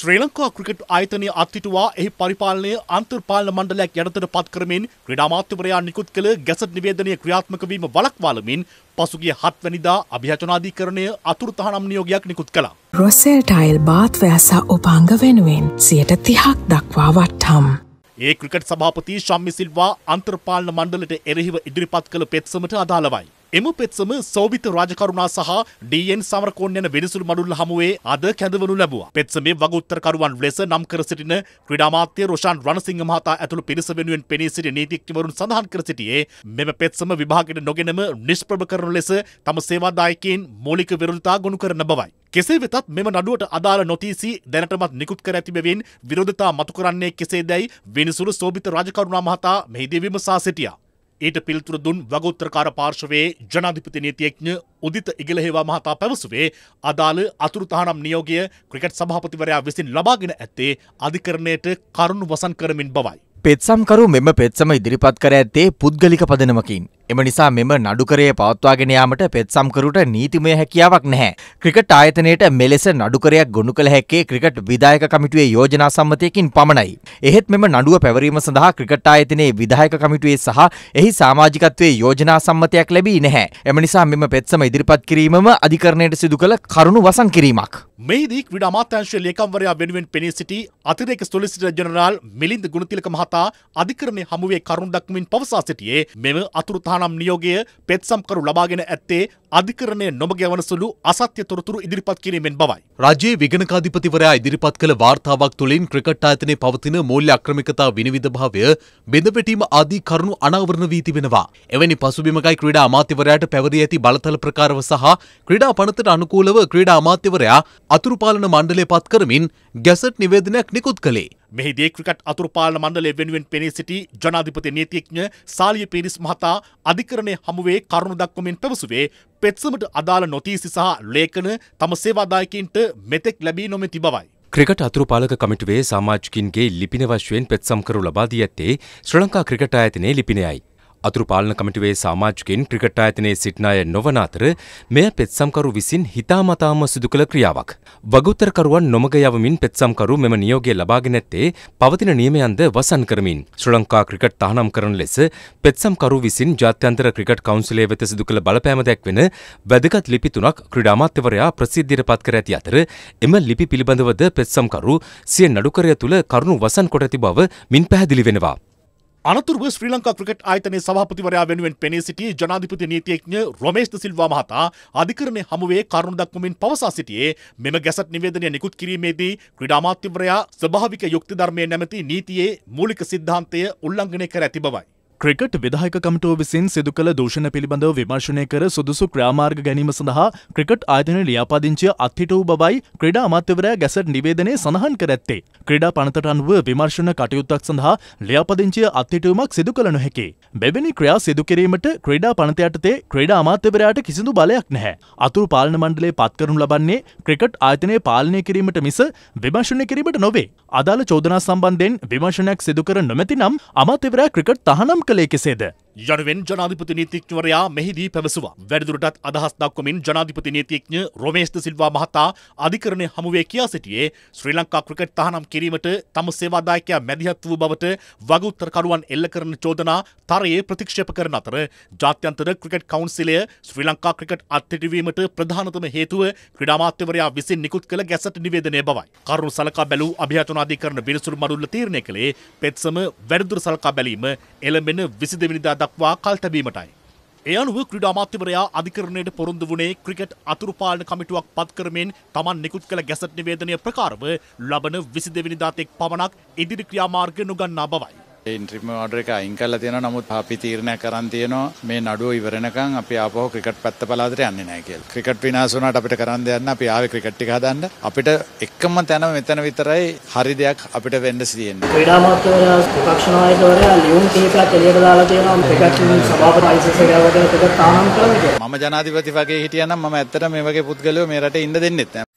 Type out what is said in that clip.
ශ්‍රී Lanka cricket ආයතනය අත්හිටුවා එහි පරිපාලනය අන්තර්පාලන මණ්ඩලයක් යටතට පත් කරමින් ක්‍රීඩා අමාත්‍යවරයා නිකුත් කළ ගැසට් නිවේදනය ක්‍රියාත්මක වීම වළක්වාලමින් පසුගිය 7 වෙනිදා අභියචනාධිකරණය අතුරු තහනම් නියෝගයක් නිකුත් කළා. රොසෙල් ටයිල් බාත්වැස උපාංග වෙනුවෙන් 30ක් දක්වා වට්ටම්. ඒ ක්‍රිකට් සභාපති ශම්මි සිල්වා අන්තර්පාලන මණ්ඩලයට එරෙහිව ඉදිරිපත් කළ පෙත්සමට අදාළවයි. එම පෙත්සම සෝවිත රාජකරුණා සහ ඩීඑන් සමරකෝන් යන වෙනසුළු මඩුල්ල හමුවේ අද කැඳවනු ලැබුවා. පෙත්සමේ වගඋත්තරකරුවන් ලෙස නම් කර සිටින ක්‍රීඩා අමාත්‍ය රොෂාන් රණසිංහ මහතා ඇතුළු පිරිස වෙනුවෙන් පෙනී සිටි නීතිඥවරුන් සඳහන් කර සිටියේ මෙම පෙත්සම විභාගයට නොගෙනම නිෂ්ප්‍රභ කරන ලෙස තම සේවාදායකයින් මූලික විරෝධතා ගොනු කරන බවයි. කෙසේ වෙතත් මෙම නඩුවට අදාළ නොතීසි දැනටමත් නිකුත් කර ඇති බැවින් විරෝධතා මතු කරන්නේ කෙසේදැයි වෙනසුළු සෝබිත රාජකරුණා මහතා මෙහිදී විමසා සිටියා. ඊට පිල්තුර දුන් වගෝත්‍රකාර පාර්ශවයේ ජනාධිපති නීතියඥ උදිත ඉගලහේවා මහතා පැවසුවේ අදාළ අතුරුතහනම් නියෝගය ක්‍රිකට් සභාපතිවරයා විසින් ලබාගෙන ඇත්තේ අධිකරණයට කරුණු වසන් කරමින් බවයි. පෙත්සම්කරු මෙම පෙත්සම ඉදිරිපත් කර ඇත්තේ පුද්ගලික පදනමකින් එම නිසා මෙම නඩුකරය පවත්වාගෙන යාමට පෙත්සම්කරුට නීතිමය හැකියාවක් නැහැ. ක්‍රිකට් ආයතනයට මෙලෙස නඩුකරයක් ගොනු කළ හැක්කේ ක්‍රිකට් විදායක කමිටුවේ යෝජනා සම්මතයකින් පමණයි. එහෙත් මෙම නඩුව පැවරීම සඳහා ක්‍රිකට් ආයතනයේ විදායක කමිටුවේ සහ එහි සමාජිකත්වයේ යෝජනා සම්මතයක් ලැබී නැහැ. එම නිසා මෙම පෙත්සම ඉදිරිපත් කිරීමම අධිකරණයට සිදු කළ කරුණු වසන් කිරීමක්. මෙහිදී ක්‍රීඩා අමාත්‍යාංශයේ ලේකම්වරයා වෙනුවෙන් පෙනී සිටි අතිරේක සොලිසිටර් ජෙනරාල් මිලින්ද ගුණතිලක මහතා අධිකරණයේ හමුවේ කරුණු දක්වමින් පවසා සිටියේ මෙම අතුරුතහන් සටහනම් නියෝගය පෙත්සම්කරු ලබාගෙන ඇත්තේ අධිකරණය නොමග යවන සුළු අසත්‍ය තොරතුරු ඉදිරිපත් කිරීමෙන් බවයි. රජයේ විගණකාධිපතිවරයා ඉදිරිපත් කළ වාර්තාවක් තුළින් ක්‍රිකට් ආයතනයේ පවතින මූල්‍ය අක්‍රමිකතා විනිවිදභාවය බෙදපැටීම ආදී කරුණු අනාවරණ වී තිබෙනවා. එවැනි පසුබිමකයි ක්‍රීඩා අමාත්‍යවරයාට පැවරී ඇති බලතල ප්‍රකාරව සහ ක්‍රීඩා පනතට අනුකූලව ක්‍රීඩා අමාත්‍යවරයා අතුරුපාලන මණ්ඩලය පත් කරමින් ගැසට් නිවේදනයක් නිකුත් කළේ. මෙහිදී ක්‍රිකට් අතුරුපාලන මණ්ඩලය වෙනුවෙන් පෙනී සිටි ජනාධිපති නීතිඥ සාලිය පිරිස් මහතා අධිකරණය හමුවේ කරුණු දක්වමින් පැවසුවේ පෙත්සමට අදාළ නොතීසි සහ ලේඛන තම සේවාදායකින්ට මෙතෙක් ලැබී නොමැති බවයි. ක්‍රිකට අතුරුපාලක කමිටුවේ සාමාජිකින්ගේ ලිපින වශයෙන් පෙත්සම් කරු ලබා දී ඇත්තේ ශ්‍රී ලංකා ක්‍රිකට් ආයතනයේ ලිපිනයයි. අතුරු පාලන කමිටුවේ සාමාජිකයින් ක්‍රිකට් ආයතනයේ සිටින අය නොවන අතර මෙය පෙත්සම්කරු විසින් හිතාමතාම සිදු කළ ක්‍රියාවක්. වගඋත්තරකරුවන් නොමග යවමින් පෙත්සම්කරු මෙම නියෝගය ලබාගෙන ඇත්තේ පවතින නියමයන්ද වසන් කරමින් ශ්‍රී ලංකා ක්‍රිකට් තහනම් කරන ලෙස පෙත්සම්කරු විසින් ජාත්‍යන්තර ක්‍රිකට් කවුන්සිලය වෙත සිදු කළ බලපෑම දැක්වෙන වැදගත් ලිපි තුනක් ක්‍රීඩා අමාත්‍යවරයා ප්‍රසිද්ධියට පත් කර ඇති අතර එම ලිපි පිළිබඳවද පෙත්සම්කරු සිය නඩුකරය තුළ කරුණු වසන් කොට ඇති බව මින් පැහැදිලි වෙනවා. අනතුරුව ශ්‍රී ලංකා ක්‍රිකට් ආයතනයේ සභාපතිවරයා වෙනුවෙන් පෙනී සිටි ජනාධිපති නීතිඥ රොමේෂ් සිල්වා මහතා අධිකරණය හමුවේ කරුණු දක්වමින් පවසා සිටියේ මෙම ගැසට් නිවේදනය නිකුත් කිරීමේදී ක්‍රීඩා අමාත්‍යවරයා ස්වභාවික යුක්ති ධර්මයේ නැමැති නීතියේ මූලික සිද්ධාන්තය උල්ලංඝනය කර ඇති බවයි. ක්‍රිකට් විදායක කමිටුව විසින් සිදු කළ දූෂණ පිළිබඳව විමර්ශනය කර සුදුසු ක්‍රියාමාර්ග ගැනීම සඳහා ක්‍රිකට් ආයතන ලියාපදිංචිය අත්හිට වූ බවයි ක්‍රීඩා අමාත්‍යවරයා ගැසට් නිවේදනයේ සඳහන් කර ඇත්තේ. ක්‍රීඩා පනතට අනුව විමර්ශන කටයුත්තක් සඳහා ලියාපදිංචිය අත්හිටුවමක් සිදු කළ නොහැකි. මෙවැනි ක්‍රියා සිදු කිරීමට ක්‍රීඩා පනත යටතේ ක්‍රීඩා අමාත්‍යවරයාට කිසිදු බලයක් නැහැ. අතුරු පාලන මණ්ඩලය පත් කරනු ලබන්නේ ක්‍රිකට් ආයතනය පාලනය කිරීමට මිස විමර්ශනය කිරීමට නොවේ. අදාළ චෝදනා සම්බන්ධයෙන් විමර්ශනයක් සිදු කර නොමැති නම් අමාත්‍යවරයා ක්‍රිකට් තහනම් ದಾಖಲೆ ಎಕ್ಕಿಸಿದೆ යනුවෙන් ජනාධිපති නීතිඥවරයා මෙහිදී පැවසුවා. වැඩිදුරටත් අදහස් දක්වමින් ජනාධිපති නීතිඥ රොමේෂ්ද සිල්වා මහතා අධිකරණය හමුවේ කියා සිටියේ ශ්‍රී ලංකා ක්‍රිකට් තහනම් කිරීමට තම සේවාදායකයා මැදිහත් වූ බවට වගඋත්තරකරුවන් එල්ල කරන චෝදනා තරයේ ප්‍රතික්ෂේප කරන අතර ජාත්‍යන්තර ක්‍රිකට් කවුන්සිලය ශ්‍රී ලංකා ක්‍රිකට් අත්හිටුවීමට ප්‍රධානතම හේතුව ක්‍රඩාමාත්‍යවරයා විසින් නිකුත් කළ ගැසට නිවේදනය බවයි. කරුණු සලකා බැලූ අභ්‍යාතනාධිකරණ විනිසුරු මඩුල්ල තීරණය කළේ පෙත්සම වැඩිදුර සලකා බැලීම එළඹෙන 22 වෙනිදා දක්වා කල්තැබීමටයි. ඒ අනුව ක්‍රඩා අමාත්‍යවරයා අධිකරණයට පොරොන්දු වුණේ ක්‍රිකට් අතුරුපාලන කමිටුවක් පත්කරමෙන් තමන් නිකුත් කළ ගැසට් නිවේදනය ප්‍රකාරව ලබන විසි දෙවිනිදාතෙක් පමණක් ඉදිරි ක්‍රියාමාර්ග නොගන්නා බවයි. ඉන්ට්‍රීම ආඩර් එක අයින් කරලා තියෙනවා. නමුත් අපි තීරණයක් කරන් තියෙනවා මේ නඩුව ඉවරනකම් අපි ආපහු ක්‍රිකට් පැත්ත පළාතට යන්නේ නැහැ කියලා. ක්‍රිකට් විනාශ වුණාට අපිට කරන් දෙයක් නැහැ. අපි ආවේ ක්‍රිකට් එක හදන්න. අපිට එකම තැන මෙතන විතරයි හරි දෙයක් අපිට වෙන්න තියෙන්නේ. ක්‍රීඩා මාත්‍යවරයා විපක්ෂ නායකවරයා ලියුම් කීපයක් එළියට දාලා තියෙනවා. ක්‍රිකට් සභාපති අයිසස් එක ගැවදලා ක්‍රිකට් තානම් කරන්නේ. මම ජනාධිපති වගේ හිටියනම් මම ඇත්තට මේ වගේ පුද්ගලයෝ මේ රටේ ඉන්න දෙන්නෙත් නැහැ.